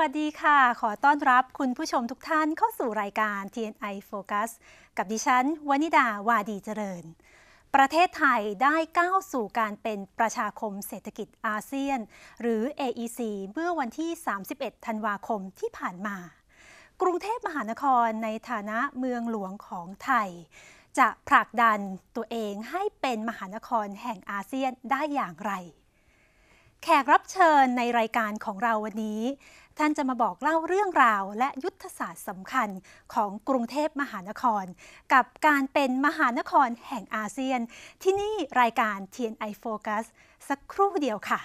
วัสดีค่ะ ขอต้อนรับคุณผู้ชมทุกท่านเข้าสู่รายการ TNI Focus กับดิฉันวนิดาวาดีเจริญ ประเทศไทยได้ก้าวสู่การเป็นประชาคมเศรษฐกิจอาเซียน หรือ AEC เมื่อวันที่ 31 ธันวาคมที่ผ่านมา กรุงเทพมหานครในฐานะเมืองหลวงของไทย จะผลักดันตัวเองให้เป็นมหานครแห่งอาเซียนได้อย่างไร แขกรับเชิญในรายการของเราวันนี้ท่านจะมาบอกเล่าเรื่องราวและยุทธศาสตร์สำคัญของกรุงเทพมหานคร กับการเป็นมหานครแห่งอาเซียน ที่นี่รายการ TNI Focus สักครู่เดียวค่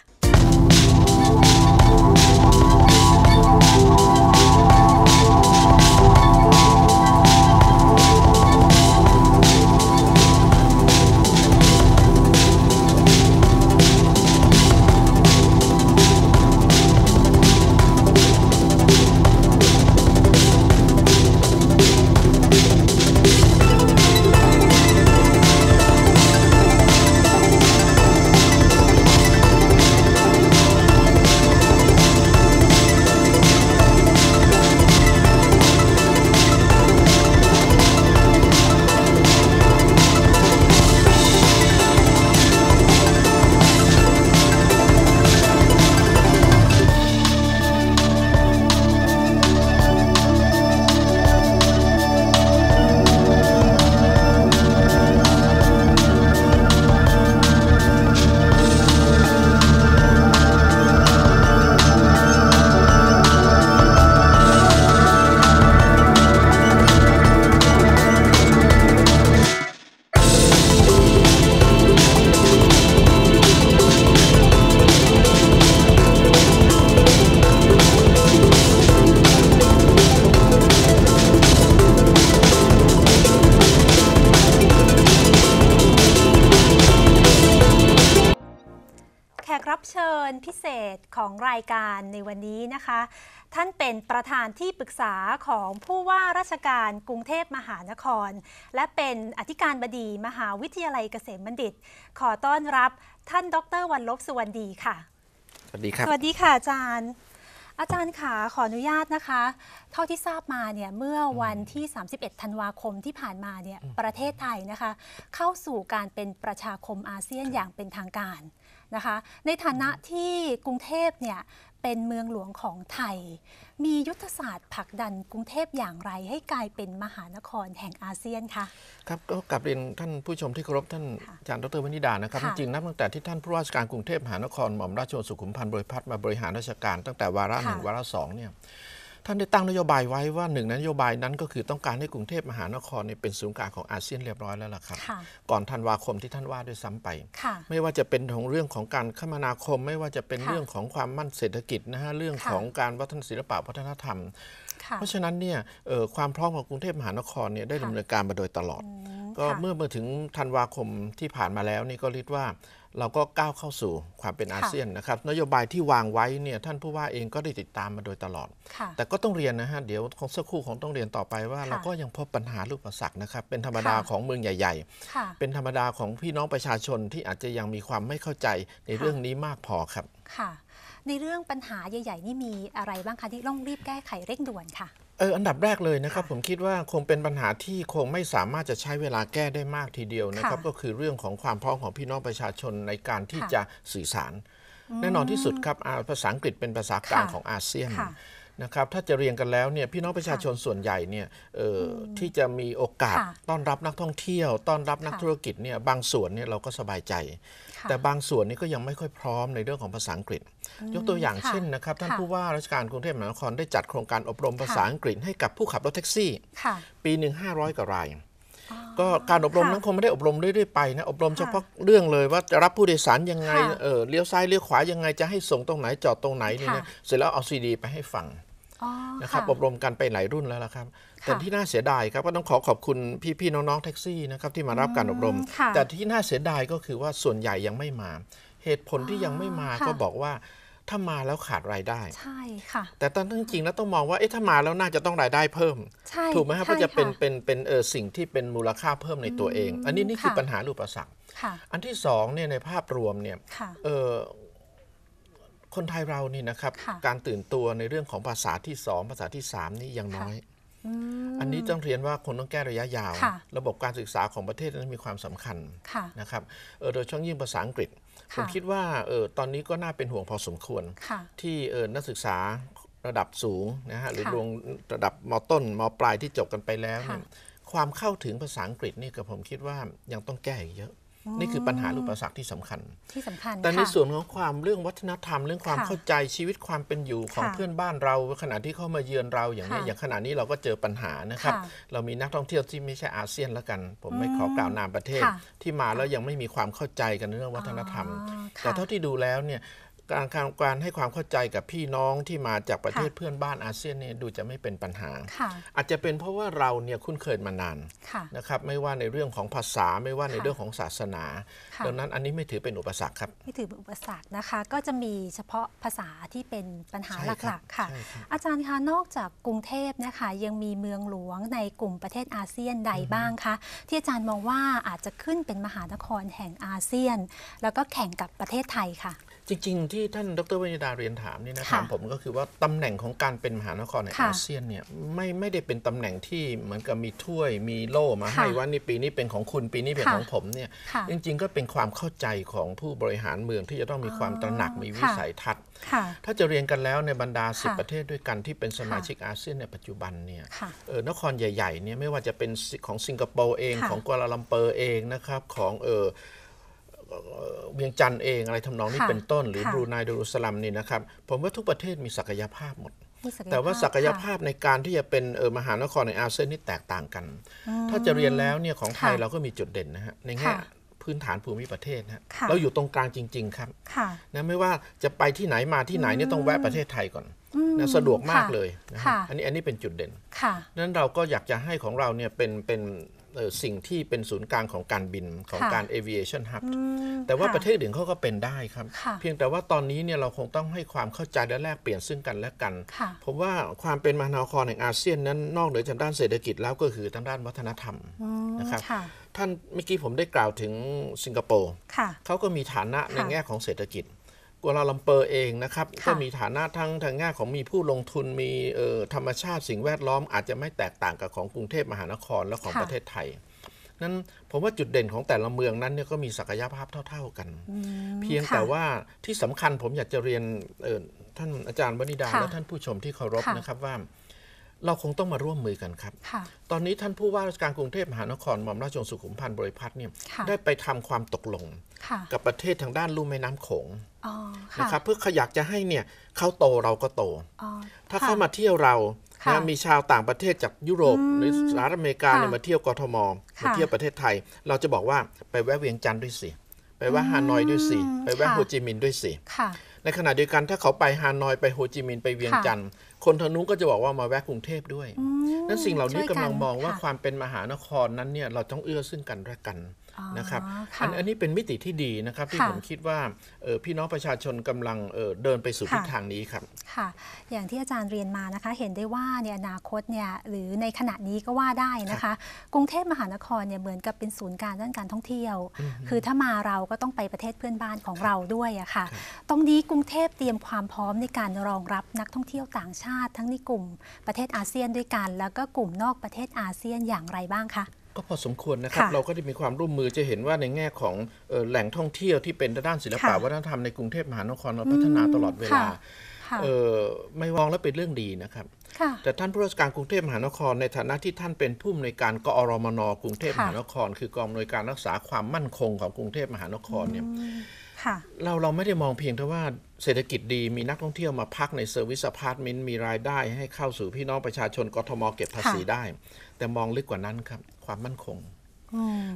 ะษของรายการในวันนี้นะคะ ท่านเป็นประธานที่ปรึกษาของผู้ว่าราชการกรุงเทพมหานคร และเป็นอธิการบดีมหาวิทยาลัยเกษมบัณฑิต ขอต้อนรับท่านดรวันลบสุวรรณดีค่ะสวัสดีครับสวัสดีค่ะอาจารย์อาจารย์ขาขออนุญาตนะคะเท่าที่ทราบมาเนี่ยเมื่อวันที่ 31 ธันวาคมที่ผ่านมาเนี่ยประเทศไทยนะคะ เข้าสู่การเป็นประชาคมอาเซียนอย่างเป็นทางการนะคะในฐานะที่กรุงเทพเนี่ยเป็นเมืองหลวงของไทย มียุทธศาสตร์ผลักดันกรุงเทพอย่างไรให้กลายเป็นมหานครแห่งอาเซียนคะครับก็กลับเรียนท่านผู้ชมที่เคารพท่านอาจารย์ดรวนิดานะครับจริงนับตั้งแต่ที่ท่านผู้ว่าราชการกรุงเทพมหานคร หม่อมราชวงศ์สุขุมพันธ์บริพัตรมาบริหารราชการ ตั้งแต่วาระหนึ่งวาระสองเนี่ยท่านได้ตั้งนโยบายไว้ว่าหนึ่งนโยบายนั้นก็คือต้องการให้กรุงเทพมหานครเนี่ยเป็นศูนย์กลางของอาเซียนเรียบร้อยแล้วล่ะครับ ก่อนธันวาคมที่ท่านว่าด้วยซ้ำไปไม่ว่าจะเป็นของเรื่องของการคมนาคม ไม่ว่าจะเป็นเรื่องของความมั่นเศรษฐกิจนะฮะเรื่องของการวัฒนศิลปะวัฒนธรรมเพราะฉะนั้นเนี่ยความพร้อมของกรุงเทพมหานครเนี่ยได้ดำเนินการมาโดยตลอด ก็เมื่อมาถึงธันวาคมที่ผ่านมาแล้วนี่ก็เรียกว่าเราก็ก้าวเข้าสู่ความเป็นอาเซียนนะครับนโยบายที่วางไว้เนี่ยท่านผู้ว่าเองก็ได้ติดตามมาโดยตลอด แต่ก็ต้องเรียนนะฮะเดี๋ยวคงสักครู่ของต้องเรียนต่อไปว่าเราก็ยังพบปัญหาลูกประสักนะครับ เป็นธรรมดาของเมืองใหญ่ๆเป็นธรรมดาของพี่น้องประชาชนที่อาจจะยังมีความไม่เข้าใจในเรื่องนี้มากพอครับค่ะในเรื่องปัญหาใหญ่ๆนี่มีอะไรบ้างคะที่ต้องรีบแก้ไขเร่งด่วนค่ะเอออันดับแรกเลยนะครับ ผมคิดว่าคงเป็นปัญหาที่คงไม่สามารถจะใช้เวลาแก้ได้มากทีเดียวนะครับ ก็คือเรื่องของความพร้อมของพี่น้องประชาชนในการที่จะสื่อสาร แน่นอนที่สุดครับภาษาอังกฤษเป็นภาษากลางของอาเซียนนะครับถ้าจะเรียงกันแล้วเนี่ยพี่น้องประชาชนส่วนใหญ่เนี่ยที่จะมีโอกาสต้อนรับนักท่องเที่ยวต้อนรับนักธุรกิจเนี่ยบางส่วนเนี่ยเราก็สบายใจ แต่บางส่วนนี่ก็ยังไม่ค่อยพร้อมในเรื่องของภาษาอังกฤษยกตัวอย่างเช่นนะครับ ท่านผู้ว่าราชการกรุงเทพมหานครได้จัดโครงการอบรมภาษาอังกฤษให้กับผู้ขับรถแท็กซี่ปีหนึ่งห้าร้อยกว่ารายก็การอบรมนั้นคงไม่ได้อบรมเรื่อยๆไปนะอบรมเฉพาะเรื่องเลย ว่าจะรับผู้โดยสารยังไงเออเลี้ยวซ้ายเลี้ยวขวายังไงจะให้ส่งตรงไหนจอดตรงไหนนี่นะเสร็จแล้วเอาซีดี ไปให้ฟังนะครับอบรมกันไปหลายรุ่นแล้วละครับ แต่ที่น่าเสียดายครับก็ต้องขอขอบคุณ พี่ๆน้องๆแท็กซี่นะครับที่มารับการอบรม แต่ที่น่าเสียดายก็คือว่าส่วนใหญ่ยังไม่มา เหตุผลที่ยังไม่มาก็บอกว่าถ้ามาแล้วขาดรายได้ ใช่ค่ะ แต่ตอนทจริงแล้วต้องมองว่า เอ๊ะถ้ามาแล้วน่าจะต้องรายได้เพิ่มใช่ถูกไหมครับาะจะเป็นเป็นเป็นเออสิ่งที่เป็นมูลค่าเพิ่มในตัวเอง อันนี้นี่คือปัญหาหรือประค่ะ อันที่สองเนี่ยในภาพรวมเนี่ย เออคนไทยเรานี่นะครับ การตื่นตัวในเรื่องของภาษาที่สอง ภาษาที่สามนี่ยังน้อยอันนี้ต้องเรียนว่าคงต้องแก้ระยะยาวระบบการศึกษาของประเทศนั้นมีความสำคัญนะครับโดยช่องยิ่งภาษาอังกฤษ ผมคิดว่าตอนนี้ก็น่าเป็นห่วงพอสมควรที่นักศึกษาระดับสูงนะฮะหรือวงระดับมต้นมปลายที่จบกันไปแล้ว ความเข้าถึงภาษาอังกฤษนี่ก็ผมคิดว่ายังต้องแก้เยอะนี่คือปัญหาลูกประสรรที่สำคัญ ที่สำคัญ แต่ในส่วนของความเรื่องวัฒนธรรม เรื่องความเข้าใจชีวิตความเป็นอยู่ ของเพื่อนบ้านเราขณะที่เข้ามาเยือนเรา อย่างนี้อย่างขณะนี้เราก็เจอปัญหานะครับ เรามีนักท่องเที่ยวที่ไม่ใช่อาเซียนแล้วกัน ผมไม่ขอกล่าวนามประเทศ ที่มาแล้วยังไม่มีความเข้าใจกันเรื่องวัฒนธรรม แต่เท่าที่ดูแล้วเนี่ยการการให้ความเข้าใจกับพี่น้องที่มาจากประเทศเพื่อนบ้านอาเซียนเนี่ยดูจะไม่เป็นปัญหา อาจจะเป็นเพราะว่าเราเนี่ยคุ้นเคยมานานนะครับไม่ว่าในเรื่องของภาษาไม่ว่าในเรื่องของศาสนา ดังนั้นอันนี้ไม่ถือเป็นอุปสรรคครับ ไม่ถือเป็นอุปสรรคนะคะ ก็จะมีเฉพาะภาษาที่เป็นปัญหาหลักๆค่ะ อาจารย์คะ นอกจากกรุงเทพนะคะ ยังมีเมืองหลวงในกลุ่มประเทศอาเซียนใดบ้างคะที่อาจารย์มองว่าอาจจะขึ้นเป็นมหานครแห่งอาเซียน แล้วก็แข่งกับประเทศไทยค่ะจริงๆที่ท่านดรวิญดาเรียนถามนี่นะครับผมก็คือว่าตำแหน่งของการเป็นมหานครในอาเซียนเนี่ยไม่ไม่ได้เป็นตำแหน่งที่เหมือนกับมีถ้วยมีโล่มาให้ว่านี่ปีนี้เป็นของคุณปีนี้เป็นของผมเนี่ยจริงๆก็เป็นความเข้าใจของผู้บริหารเมืองที่จะต้องมีความตระหนักมีวิสัยทัศน์ถ้าจะเรียนกันแล้วในบรรดา 10 ประเทศด้วยกันที่เป็นสมาชิกอาเซียนในปัจจุบันเนี่ยเออนครใหญ่ๆเนี่ยไม่ว่าจะเป็นของสิงคโปร์เองของกัวลาลัมเปอร์เองนะครับของเออเวียงจันทร์เองอะไรทำนองนี้เป็นต้นหรือ บรูไนดูรุสลัมนี่นะครับ ผมว่าทุกประเทศมีศักยภาพหมด แต่ว่าศักยภาพในการที่จะเป็นมหานครในอาเซียนนี่แตกต่างกัน ถ้าจะเรียนแล้วเนี่ย ของไทยเราก็มีจุดเด่นนะฮะในแง่พื้นฐานภูมิประเทศนะเราอยู่ตรงกลางจริง ๆ ครับนะไม่ว่าจะไปที่ไหนมาที่ไหนเนี่ยต้องแวะประเทศไทยก่อนนะสะดวกมากเลยนะอันนี้อันนี้เป็นจุดเด่นนั้นเราก็อยากจะให้ของเราเนี่ยเป็นเป็นสิ่งที่เป็นศูนย์กลางของการบินของการ aviation hub แต่ว่าประเทศอื่นเขาก็เป็นได้ครับ เพียงแต่ว่าตอนนี้เนี่ยเราคงต้องให้ความเข้าใจและแลกเปลี่ยนซึ่งกันและกันผมว่าความเป็นมหานครแห่งอาเซียนนั้นนอกเหนือจากด้านเศรษฐกิจแล้วก็คือทางด้านวัฒนธรรมนะครับท่านเมื่อกี้ผมได้กล่าวถึงสิงคโปร์เขาก็มีฐานะในแง่ของเศรษฐกิจกัวลาลัมเปอร์เองนะครับ ก็มีฐานะทั้งทางแง่ของมีผู้ลงทุนมีธรรมชาติสิ่งแวดล้อม อาจจะไม่แตกต่างกับของกรุงเทพมหานครและของประเทศไทยนั้นผมว่าจุดเด่นของแต่ละเมืองนั้นเนี่ยก็มีศักยภาพเท่าๆกัน เพียงแต่ว่าที่สำคัญผมอยากจะเรียนท่านอาจารย์วนิดาและท่านผู้ชมที่เคารพนะครับว่าเราคงต้องมาร่วมมือกันครับ ตอนนี้ท่านผู้ว่าราชการกรุงเทพมหานคร หม่อมราชวงศ์สุขุมพันธ์บริพัตรเนี่ย ได้ไปทำความตกลงกับประเทศทางด้านลุ่มแม่น้ำโขงนะครับ เพื่อขยักจะให้เนี่ยเขาโตเราก็โต ถ้าเข้ามาเที่ยวเรานะมีชาวต่างประเทศจากยุโรป หรือสหรัฐอเมริกาเนี่ยมาเที่ยวกรทมมาเที่ยวประเทศไทยเราจะบอกว่าไปแวะเวียงจันทร์ด้วยสิ ไปแวะฮานอยด้วยสิ ไปแวะโฮจิมินห์ด้วยสิในขณะเดียวกันถ้าเขาไปฮานอยไปโฮจิมินห์ไปเวียงจันทร์คนทางนู้นก็จะบอกว่ามาแวะกรุงเทพด้วย นั่นสิ่งเหล่านี้กำลังมองว่าความเป็นมหานครนั้นเนี่ยเราต้องเอื้อซึ่งกันและกันนะครับอันอันนี้เป็นมิติที่ดีนะครับที่ผมคิดว่าพี่น้องประชาชนกำลังเดินไปสู่ทิศทางนี้ครับค่ะ อย่างที่อาจารย์เรียนมานะคะเห็นได้ว่าในอนาคตเนี่ยหรือในขณะนี้ก็ว่าได้นะคะกรุงเทพมหานครเนี่ยเหมือนกับเป็นศูนย์การด้านการท่องเที่ยวคือถ้ามาเราก็ต้องไปประเทศเพื่อนบ้านของเราด้วยอะค่ะ ตรงนี้กรุงเทพเตรียมความพร้อมในการรองรับนักท่องเที่ยวต่างชาติ ทั้งในกลุ่มประเทศอาเซียนด้วยกัน แล้วก็กลุ่มนอกประเทศอาเซียนอย่างไรบ้างคะก็พอสมควรนะครับเราก็ได้มีความร่วมมือจะเห็นว่าในแง่ของออแหล่งท่องเที่ยวที่เป็นด้านศิลปะวัฒนธรรมในกรุงเทพมหานครเราพัฒนาตลอดเวลาไม่มองแล้วเป็นเรื่องดีนะครับแต่ท่านผู้ราชการกรุงเทพมหานคร ในฐานะที่ท่านเป็นผู้อำนวยการกอรมนกรุงเทพมหานคร คือกองอำนวยการรักษาความมั่นคงของกรุงเทพมหานครเนี่ยเราเราไม่ได้มองเพียงแต่ว่า เศรษฐกิจดีมีนักท่องเที่ยวมาพักในเซอร์วิสพาร์ตเมนต์มีรายได้ให้เข้าสู่พี่น้องประชาชนกทมเก็บภาษีได้ แต่มองลึกกว่านั้นครับความมั่นคง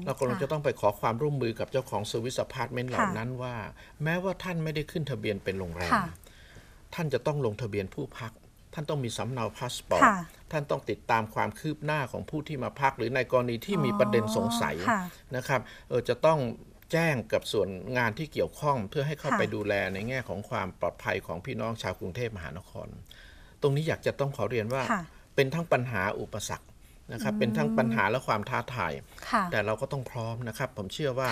เรากำลังจะต้องไปขอความร่วมมือกับเจ้าของเซอร์วิสอพาร์ตเมนต์เหล่านั้นว่า แม้ว่าท่านไม่ได้ขึ้นทะเบียนเป็นโรงแรมท่านจะต้องลงทะเบียนผู้พัก ท่านต้องมีสำเนาพาสปอร์ต ท่านต้องติดตามความคืบหน้าของผู้ที่มาพักหรือในกรณีที่มีประเด็นสงสัยนะครับเออจะต้องแจ้งกับส่วนงานที่เกี่ยวข้องเพื่อให้เข้าไปดูแลในแง่ของความปลอดภัยของพี่น้องชาวกรุงเทพมหานคร ตรงนี้อยากจะต้องขอเรียนว่า เป็นทั้งปัญหาอุปสรรคนะครับเป็นทั้งปัญหาและความท้าทาย แต่เราก็ต้องพร้อมนะครับ ผมเชื่อว่า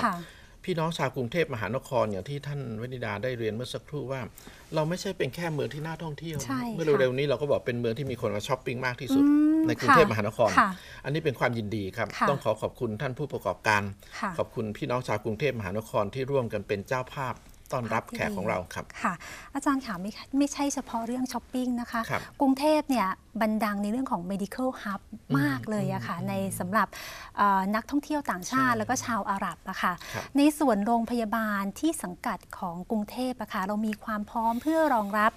พี่น้องชาวกรุงเทพมหานครอย่างที่ท่านวนิดาได้เรียนเมื่อสักครู่ว่า เราไม่ใช่เป็นแค่เมืองที่น่าท่องเที่ยวเมื่อเร็วๆนี้เราก็บอกเป็นเมืองที่มีคนมาช้อปปิ้งมากที่สุด ในกรุงเทพมหานคร อันนี้เป็นความยินดีครับ ต้องขอขอบคุณท่านผู้ประกอบการ ขอบคุณพี่น้องชาวกรุงเทพมหานครที่ร่วมกันเป็นเจ้าภาพต้อนรับแขกของเราครับค่ะ อาจารย์ค่ะไม่ไม่ใช่เฉพาะเรื่องช้อปปิ้งนะคะ กรุงเทพเนี่ยบันดังในเรื่องของ medical hub มากเลยอะค่ะในสำหรับนักท่องเที่ยวต่างชาติแล้วก็ชาวอาหรับอะค่ะในส่วนโรงพยาบาลที่สังกัดของกรุงเทพอะค่ะเรามีความพร้อมเพื่อรองรับ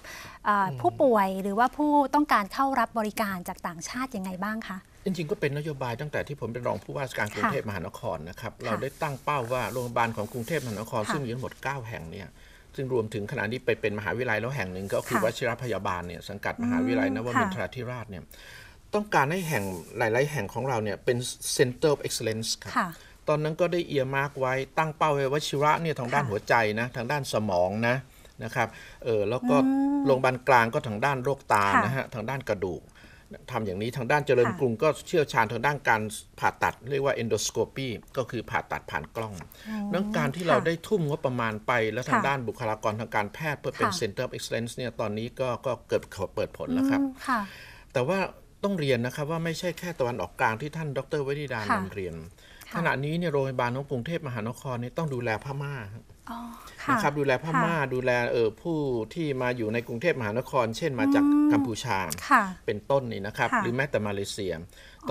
ผู้ป่วยหรือว่าผู้ต้องการเข้ารับบริการจากต่างชาติยังไงบ้างคะจริงๆก็เป็นนโยบายตั้งแต่ที่ผมเป็นรองผู้ว่าการกรุงเทพมหานครนะครับ เราได้ตั้งเป้าว่าโรงพยาบาลของกรุงเทพมหานครซึ่งมีทั้งหมด 9 แห่งเนี่ยซึ่งรวมถึงขณะนี้ไปเป็นมหาวิทยาลัยแล้วแห่งหนึ่งก็คือวชิรพยาบาลเนี่ยสังกัดมหาวิทยาลัยนวมินทราธิราชเนี่ยต้องการให้แห่งหลายๆ แห่งของเราเนี่ยเป็น Center of Excellence ครับตอนนั้นก็ได้เอียมาร์กไว้ตั้งเป้าไว้วชิระเนี่ยทางด้านหัวใจนะทางด้านสมองนะนะครับเออแล้วก็โรงพยาบาลกลางก็ทางด้านโรคตานะฮะทางด้านกระดูกทำอย่างนี้ทางด้านเจริญกรุงก็เชี่ยวชาญทางด้านการผ่าตัด เรียกว่า endoscopy ก็คือผ่าตัดผ่านกล้องดังการที่เราได้ทุ่มงบประมาณไปแล้วทางด้านบุคลากรทางการแพทย์เพื่อเป็น center of excellence เนี่ยตอนนี้ก็ก็เกิดเปิดผลแล้วครับ แต่ว่าต้องเรียนนะครับว่าไม่ใช่แค่ตะวันออกกลางที่ท่านดรวริดานำเรียน ขณะนี้เนี่ยโรงพยาบาลของกรุงเทพมหานครนี่ต้องดูแลพม่านะครับดูแลพม่าดูแลเออผู้ที่มาอยู่ในกรุงเทพมหานคร เช่นมาจากกัมพูชาเป็นต้นนี่นะครับหรือแม้แต่มาเลเซีย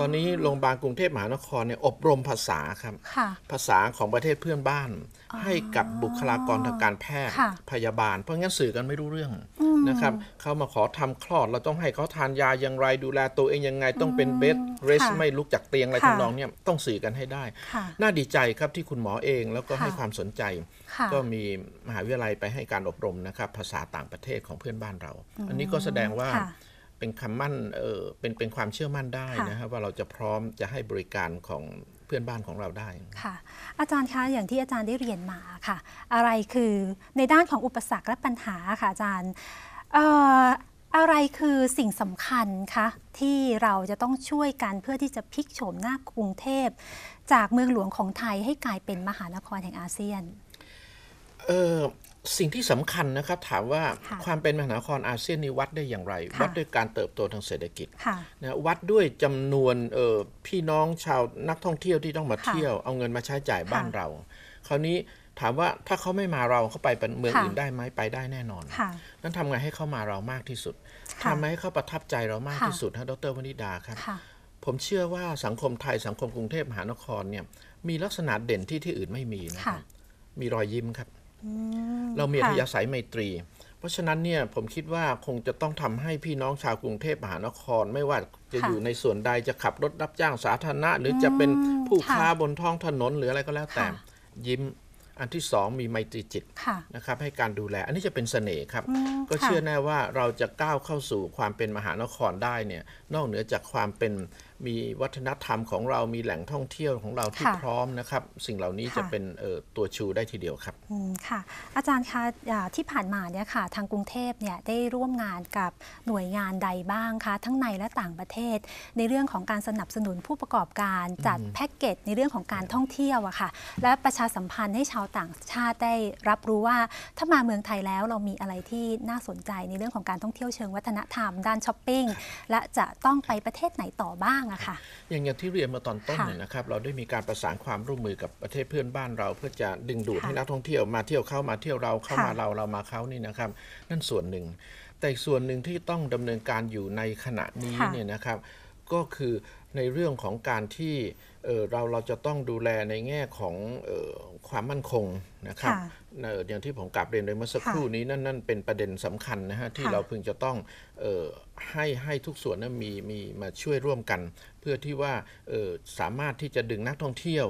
ตอนนี้โรงพยาบาลกรุงเทพมหานครเนี่ยอบรมภาษาครับภาษาของประเทศเพื่อนบ้าน ให้กับบุคลากรทางการแพทย์พยาบาล เพราะงั้นสื่อกันไม่รู้เรื่องนะครับเขามาขอทำคลอดเราต้องให้เขาทานยาอย่างไร ดูแลตัวเองยังไงต้องเป็นเบสเรสไม่ลุกจากเตียงอะไรทั้งนองเนี่ยต้องสื่อกันให้ได้น่าดีใจครับที่คุณหมอเองแล้วก็ให้ความสนใจก็มีมหาวิทยาลัยไปให้การอบรมนะครับภาษาต่างประเทศของเพื่อนบ้านเรา อันนี้ก็แสดงว่าเป็นคำมั่นเออเป็นเป็นความเชื่อมั่นได้นะครับว่าเราจะพร้อมจะให้บริการของเพื่อนบ้านของเราได้ค่ะอาจารย์คะอย่างที่อาจารย์ได้เรียนมาค่ะ อะไรคือในด้านของอุปสรรคและปัญหาค่ะอาจารย์อะไรคือสิ่งสำคัญคะที่เราจะต้องช่วยกันเพื่อที่จะพลิกโฉมหน้ากรุงเทพจากเมืองหลวงของไทยให้กลายเป็นมหานครแห่งอาเซียนสิ่งที่สำคัญนะครับถามว่าความเป็นมหานครอาเซียนนี้วัดได้อย่างไรวัดด้วยการเติบโตทางเศรษฐกิจนะวัดด้วยจำนวนพี่น้องชาวนักท่องเที่ยวที่ต้องมาเที่ยวเอาเงินมาใช้จ่ายบ้านเรา คราวนี้ถามว่าถ้าเขาไม่มาเราเขาไปเมืองอื่นได้ไหมไปได้แน่นอนนั้นทำไงให้เขามาเรามากที่สุดทำไงให้เขาประทับใจเรามากที่สุดฮะดรวนิดาครับผมเชื่อว่าสังคมไทยสังคมกรุงเทพมหานครเนี่ยมีลักษณะเด่นที่ที่อื่นไม่มีนะครับมีรอยยิ้มครับเรามีอธิยาศัย ไมตรีเพราะฉะนั้นเนี่ยผมคิดว่าคงจะต้องทำให้พี่น้องชาวกรุงเทพมหานครไม่ว่าจะอยู่ในส่วนใดจะขับรถรับจ้างสาธารณะ หรือจะเป็นผู้ค้าบนท้องถนนหรืออะไรก็แล้วแต่ยิ้มอันที่สองมีไมตรีจิตนะครับให้การดูแลอันนี้จะเป็นเสน่ห์ครับ ก็เชื่อแน่ว่าเราจะก้าวเข้าสู่ความเป็นมหานครได้เนี่ย นอกเหนือจากความเป็นมีวัฒนธรรมของเรามีแหล่งท่องเที่ยวของเราที่พร้อมนะครับสิ่งเหล่านี้จะเป็นตัวชูได้ทีเดียวครับค่ะอาจารย์คะที่ผ่านมาเนี่ยค่ะ ทางกรุงเทพเนี่ยได้ร่วมงานกับหน่วยงานใดบ้างคะทั้งในและต่างประเทศ ในเรื่องของการสนับสนุนผู้ประกอบการจัดแพ็กเกจในเรื่องของการท่องเที่ยวอะค่ะ และประชาสัมพันธ์ให้ชาวต่างชาติได้รับรู้ว่าถ้ามาเมืองไทยแล้วเรามีอะไรที่น่าสนใจในเรื่องของการท่องเที่ยวเชิงวัฒนธรรมด้านช้อปปิ้งและจะต้องไปประเทศไหนต่อบ้างอะค่ะอย่างอย่างที่เรียนมาตอนต้นเนี่ยนะครับเราได้มีการประสานความร่วมมือกับประเทศเพื่อนบ้านเราเพื่อจะดึงดูดให้นักท่องเที่ยวมาเที่ยวเข้า มาเที่ยวเรา เข้ามาเราเรามาเขานี่นะครับ นั่นส่วนหนึ่ง แต่ส่วนหนึ่งที่ต้องดำเนินการอยู่ในขณะนี้เนี่ยนะครับก็คือในเรื่องของการที่เราเราจะต้องดูแลในแง่ของความมั่นคงนะครับอย่างที่ผมกลับเรียนไปเมื่อสักครู่นี้นั่นนั่นเป็นประเด็นสำคัญนะฮะที่เราพึงจะต้องให้ให้ทุกส่วนนั้นมีมีมาช่วยร่วมกัน เพื่อที่ว่าสามารถที่จะดึงนักท่องเที่ยว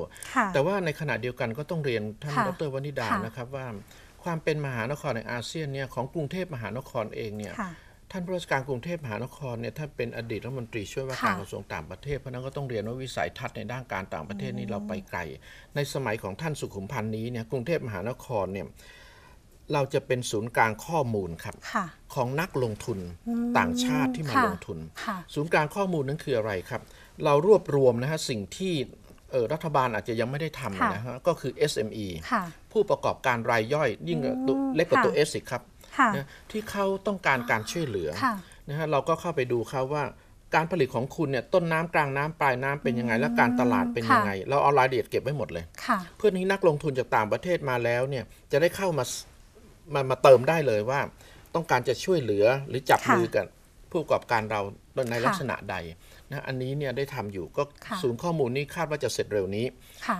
แต่ว่าในขณะเดียวกันก็ต้องเรียนท่านดรวนิดานะครับว่าความเป็นมหานครในอาเซียนเนี่ยของกรุงเทพมหานครเองเนี่ยท่านผู้ราชการกรุงเทพมหานครเนี่ยท่านเป็นอดีตรัฐมนตรีช่วยว่าการกระทรวงต่างประเทศเพราะนั้นก็ต้องเรียนว่าวิสัยทัศน์ในด้านการต่างประเทศนี่เราไปไกล ในสมัยของท่านสุขุมพันธ์นี้เนี่ยกรุงเทพมหานครเนี่ยเราจะเป็นศูนย์กลางข้อมูลครับของนักลงทุนต่างชาติที่มาลงทุนศูนย์กลางข้อมูลนั้นคืออะไรครับ เรารวบรวมนะฮะสิ่งที่รัฐบาลอาจจะยังไม่ได้ทำนะฮะก็คือ SME ผู้ประกอบการรายย่อยยิ่งเล็กกว่าตัวเอสิครับที่เขาต้องการการช่วยเหลือนะฮะเราก็เข้าไปดูเขาว่าการผลิตของคุณเนี่ยต้นน้ำกลางน้ำปลายน้ำเป็นยังไง และการตลาดเป็นยังไง เราเอารายละเอียดเก็บไว้หมดเลย เพื่อนี้นักลงทุนจากต่างประเทศมาแล้วเนี่ยจะได้เข้ามามามาเติมได้เลยว่า ต้องการจะช่วยเหลือหรือจับมือกับผู้ประกอบการเราในลักษณะใดนะอันนี้เนี่ยได้ทำอยู่ก็ศูนย์ข้อมูลนี้คาดว่าจะเสร็จเร็วนี้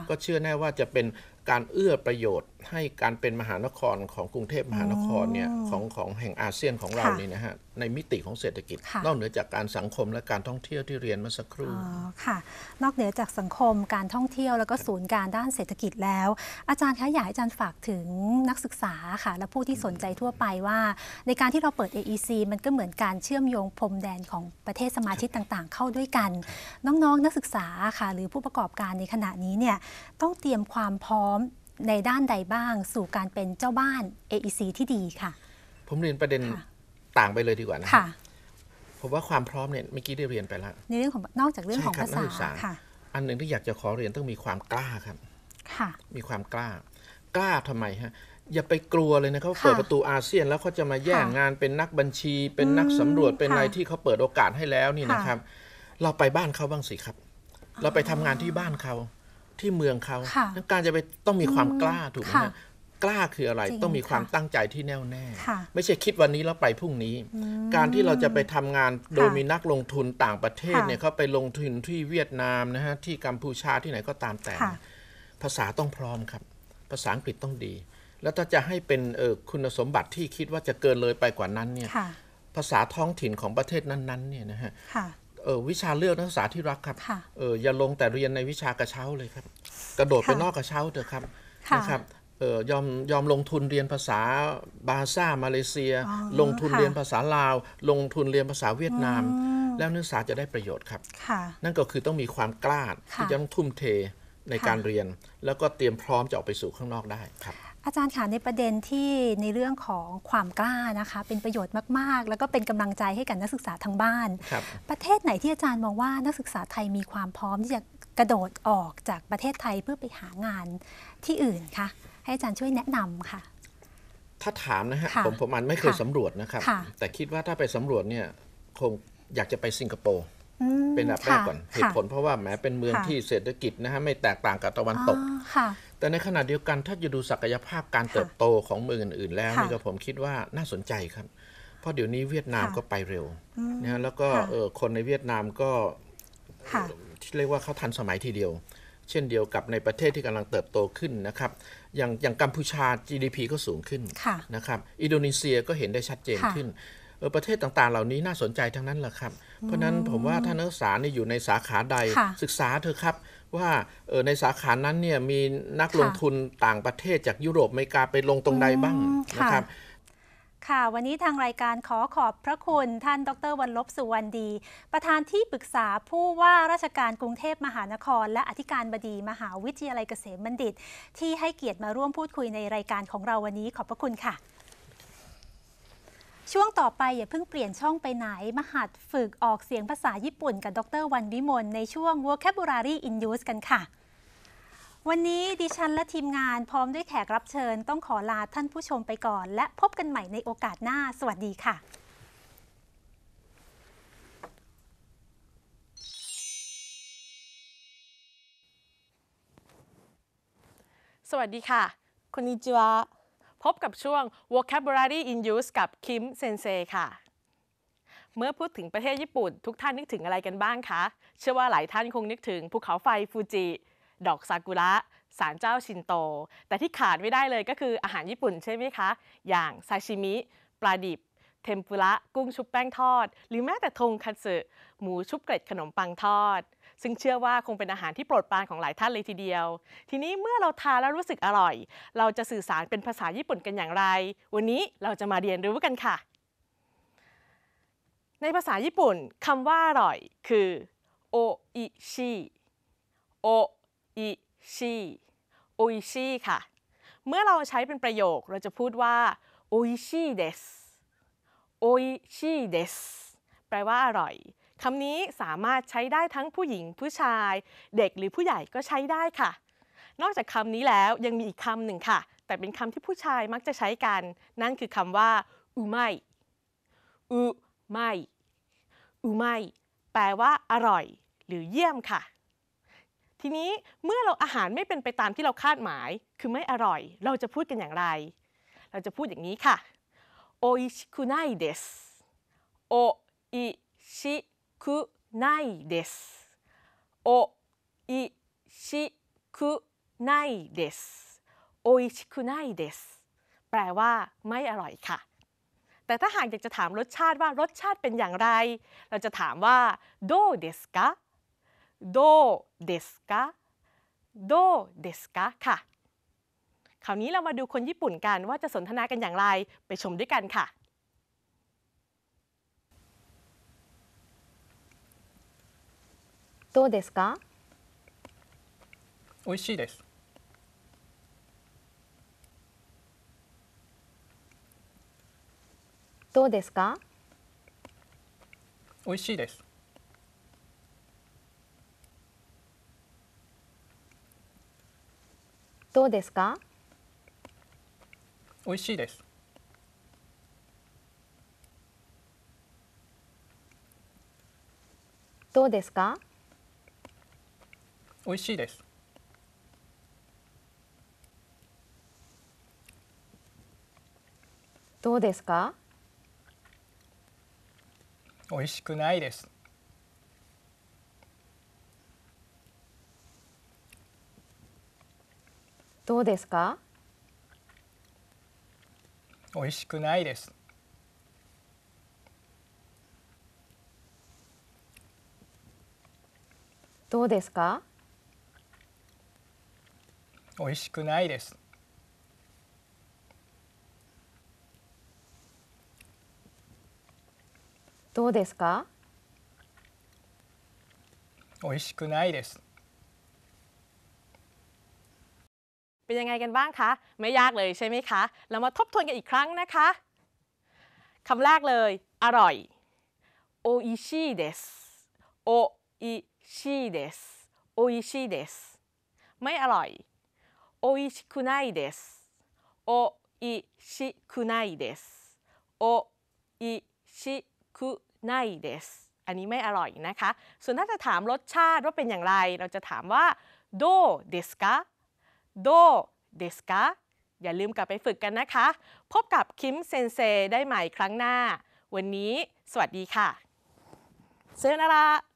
ก็เชื่อแน่ว่าจะเป็นการเอื้อประโยชน์ ให้การเป็นมหานครของกรุงเทพมหานครเนี่ยของของแห่งอาเซียนของเรานี่นะฮะในมิติของเศรษฐกิจนอกเหนือจากการสังคมและการท่องเที่ยวที่เรียนมาสักครู่ค่ะ นอกเหนือจากสังคมการท่องเที่ยวแล้วก็ศูนย์การด้านเศรษฐกิจแล้ว อาจารย์คะอยากอาจารย์ฝากถึงนักศึกษาค่ะและผู้ที่สนใจทั่วไปว่าในการที่เราเปิด AEC มันก็เหมือนการเชื่อมโยงพรมแดนของประเทศสมาชิกต่างๆ เข้าด้วยกันน้องๆนักศึกษาค่ะ หรือผู้ประกอบการในขณะนี้เนี่ยต้องเตรียมความพร้อมในด้านใดบ้างสู่การเป็นเจ้าบ้าน AEC ที่ดีค่ะ ผมเรียนประเด็นต่างไปเลยดีกว่านะค่ะผมว่าความพร้อมเนี่ยเมื่อกี้ได้เรียนไปแล้วในเรื่องของนอกจากเรื่องของภาษาษาค่ะ อันหนึ่งที่อยากจะขอเรียนต้องมีความกล้าครับมีความกล้ากล้าทำไมฮะอย่าไปกลัวเลยนะเขาเปิดประตูอาเซียนแล้วเขาจะมาแย่งงานเป็นนักบัญชี เป็นนักสำรวจเป็นอะไรที่เขาเปิดโอกาสให้แล้วนี่นะครับ เราไปบ้านเขาบ้างสิครับ เราไปทำงานที่บ้านเขาที่เมืองเขาการจะไปต้องมีความกล้าถูกไหมกล้าคืออะไรต้องมีความตั้งใจที่แน่วแน่ ไม่ใช่คิดวันนี้แล้วไปพรุ่งนี้ การที่เราจะไปทำงานโดยมีนักลงทุนต่างประเทศเนี่ยเขาไปลงทุนที่เวียดนามนะฮะที่กัมพูชาที่ไหนก็ตามแต่ ภาษาต้องพร้อมครับ ภาษาอังกฤษต้องดี แล้วถ้าจะให้เป็นคุณสมบัติที่คิดว่าจะเกินเลยไปกว่านั้น เนี่ยภาษาท้องถิ่นของประเทศนั้นๆ เนี่ยนะฮะเออวิชาเลือกนักศึกษาที่รักครับเอออย่าลงแต่เรียนในวิชากระเช้าเลยครับ กระโดดไปนอกกระเช้าเถอะครับนะครับเออยอมยอมลงทุนเรียนภาษาบาซ่า มาเลเซีย ลงทุนเรียนภาษาลาว ลงทุนเรียนภาษาเวียดนาม แล้วนักศึกษาจะได้ประโยชน์ครับนั่นก็คือต้องมีความกล้าที่จะต้องทุ่มเทในการเรียนแล้วก็เตรียมพร้อมจะออกไปสู่ข้างนอกได้ครับอาจารย์ค่ะในประเด็นที่ในเรื่องของความกล้านะคะ เป็นประโยชน์มาก ๆ แล้วก็เป็นกำลังใจให้กับนักศึกษาทางบ้าน ประเทศไหนที่อาจารย์มองว่านักศึกษาไทยมีความพร้อม ที่จะกระโดดออกจากประเทศไทยเพื่อไปหางานที่อื่นคะให้อาจารย์ช่วยแนะนำค่ะ ถ้าถามนะฮะผมผมันไม่เคยสำรวจนะครับแต่คิดว่าถ้าไปสำรวจเนี่ยคงอยากจะไปสิงคโปร์เป็นดับแรกก่อนเหตุผลเพราะว่าแม้เป็นเมืองที่เศรษฐกิจนะฮะไม่แตกต่างกับตะวันตกแต่ในขณะเดียวกันถ้าจะดูศักยภาพการเติบโตของเมืองอื่นๆแล้วนี่ก็ผมคิดว่าน่าสนใจครับ เพราะเดี๋ยวนี้เวียดนามก็ไปเร็วนะฮะแล้วก็คนในเวียดนามก็ที่เรียกว่าเขาทันสมัยทีเดียว เช่นเดียวกับในประเทศที่กำลังเติบโตขึ้นนะครับ อย่างอย่างกัมพูชา GDP ก็สูงขึ้นนะครับอินโดนีเซียก็เห็นได้ชัดเจนขึ้นประเทศต่างๆเหล่านี้น่าสนใจทั้งนั้นแหละครับเพราะนั้นผมว่าถ้านักศึกษาเนี่ยอยู่ในสาขาใดศึกษาเถอะครับว่าในสาขานั้นเนี่ยมีนักลงทุนต่างประเทศจากยุโรปอเมริกาไปลงตรงใดบ้างนะครับค่ะวันนี้ทางรายการขอขอบพระคุณ ท่านดรวันลบสุวรรณดี ประธานที่ปรึกษาผู้ว่าราชการกรุงเทพมหานคร และอธิการบดีมหาวิทยาลัยเกษมบัณฑิตที่ให้เกียรติมาร่วมพูดคุยในรายการของเราวันนี้ขอบพระคุณค่ะช่วงต่อไปอย่าเพิ่งเปลี่ยนช่องไปไหน มหัดฝึกออกเสียงภาษาญี่ปุ่นกับดรวันวิมลในช่วง vocabulary in use กันค่ะ วันนี้ดิฉันและทีมงานพร้อมด้วยแขกรับเชิญต้องขอลาท่านผู้ชมไปก่อน และพบกันใหม่ในโอกาสหน้า สวัสดีค่ะ สวัสดีค่ะคุณิจิวะพบกับช่วง vocabulary in use กับคิมเซนเซค่ะ เมื่อพูดถึงประเทศญี่ปุ่น ทุกท่านนึกถึงอะไรกันบ้างคะ เชื่อว่าหลายท่านคงนึกถึงภูเขาไฟฟูจิ ดอกซากุระ ศาลเจ้าชินโต แต่ที่ขาดไม่ได้เลยก็คืออาหารญี่ปุ่นใช่ไหมคะ อย่างซาชิมิ ปลาดิบ เทมปุระ กุ้งชุบแป้งทอด หรือแม้แต่ทงคัตสึหมูชุบเกล็ดขนมปังทอดซึ่งเชื่อว่าคงเป็นอาหารที่โปรดปรานของหลายท่านเลยทีเดียว ทีนี้เมื่อเราทานแล้วรู้สึกอร่อย เราจะสื่อสารเป็นภาษาญี่ปุ่นกันอย่างไร วันนี้เราจะมาเรียนรู้กันค่ะ ในภาษาญี่ปุ่นคำว่าอร่อยคือ โออิชิโออิชิโออิชิค่ะ เมื่อเราใช้เป็นประโยคเราจะพูดว่า โออิชิเดสโออิชิเดส แปลว่าอร่อยคำนี้สามารถใช้ได้ทั้งผู้หญิงผู้ชาย เด็กหรือผู้ใหญ่ก็ใช้ได้ค่ะ นอกจากคำนี้แล้วยังมีอีกคำหนึ่งค่ะ แต่เป็นคำที่ผู้ชายมักจะใช้กัน นั่นคือคำว่าอูไม่อูไม่อูไม่แปลว่าอร่อย หรือเยี่ยมค่ะ ทีนี้เมื่อเราอาหารไม่เป็นไปตามที่เราคาดหมาย คือไม่อร่อย เราจะพูดกันอย่างไร เราจะพูดอย่างนี้ค่ะโออิชิคุไนเดสโออิชิくないです。おいしくないです。おいしくないです。แปลว่า ไม่อร่อยค่ะ แต่ถ้าหากอยากจะถามรสชาติว่ารสชาติเป็นอย่างไร เราจะถามว่าโดดเสกาโดเดสกาโดเดสกาค่ะ คราวนี้เรามาดูคนญี่ปุ่นกันว่าจะสนทนากันอย่างไรไปชมด้วยกันค่ะどうですか美味しいですどうですか美味しいですどうですか美味しいですどうですか美味しいですどうですか美味しくないですどうですか美味しくないですどうですか美味しくないです。どうですか美味しくないです。เป็นยังไงกันบ้างคะ ไม่ยากเลยใช่ไหมคะ เรามาทบทวนกันอีกครั้งนะคะคำแรกเลยอร่อยโออิชิเดสโออิชิเดสโออิชิเดสไม่อร่อยおいしくないです。おいしくないです。おいしくないです。อันนี้ไม่อร่อยนะคะ ส่วนถ้าจะถามรสชาติว่าเป็นอย่างไร เราจะถามว่าโดเดสกาโดเดสกาอย่าลืมกลับไปฝึกกันนะคะ พบกับคิมเซนเซได้ใหม่ครั้งหน้า วันนี้สวัสดีค่ะเซนาระ